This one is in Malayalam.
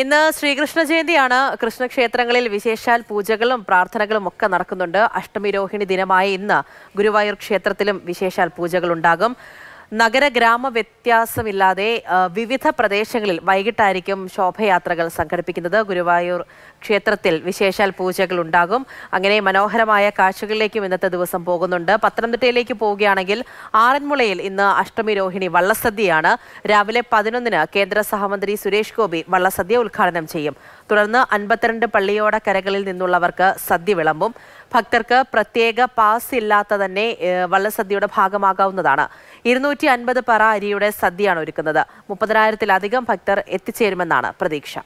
ഇന്ന് ശ്രീകൃഷ്ണ ജയന്തിയാണ് കൃഷ്ണക്ഷേത്രങ്ങളിൽ വിശേഷാൽ പൂജകളും പ്രാർത്ഥനകളും ഒക്കെ നടക്കുന്നുണ്ട് അഷ്ടമി രോഹിണി ദിനമായ ഇന്ന് ഗുരുവായൂർ ക്ഷേത്രത്തിലും വിശേഷാൽ പൂജകളുണ്ടാകും നഗര ഗ്രാമ വ്യത്യാസമില്ലാതെ വിവിധ പ്രദേശങ്ങളിൽ വൈകിട്ടായിരിക്കും ശോഭയാത്രകൾ സംഘടിപ്പിക്കുന്നത് ഗുരുവായൂർ ക്ഷേത്രത്തിൽ വിശേഷാൽ പൂജകൾ ഉണ്ടാകും അങ്ങനെ മനോഹരമായ കാഴ്ചകളിലേക്കും ഇന്നത്തെ ദിവസം പോകുന്നുണ്ട് പത്തനംതിട്ടയിലേക്ക് പോവുകയാണെങ്കിൽ ആറന്മുളയിൽ ഇന്ന് അഷ്ടമി രോഹിണി വള്ളസദ്യയാണ് രാവിലെ പതിനൊന്നിന് കേന്ദ്ര സഹമന്ത്രി സുരേഷ് ഗോപി വള്ളസദ്യ ഉദ്ഘാടനം ചെയ്യും തുടർന്ന് അൻപത്തിരണ്ട് പള്ളിയോട കരകളിൽ നിന്നുള്ളവർക്ക് സദ്യ വിളമ്പും ഭക്തർക്ക് പ്രത്യേക പാസ് ഇല്ലാത്ത തന്നെ വള്ളസദ്യയുടെ ഭാഗമാകാവുന്നതാണ് ഇരുന്നൂറ്റി അൻപത് പറ അരിയുടെ സദ്യയാണ് ഒരുക്കുന്നത് മുപ്പതിനായിരത്തിലധികം ഭക്തർ എത്തിച്ചേരുമെന്നാണ് പ്രതീക്ഷ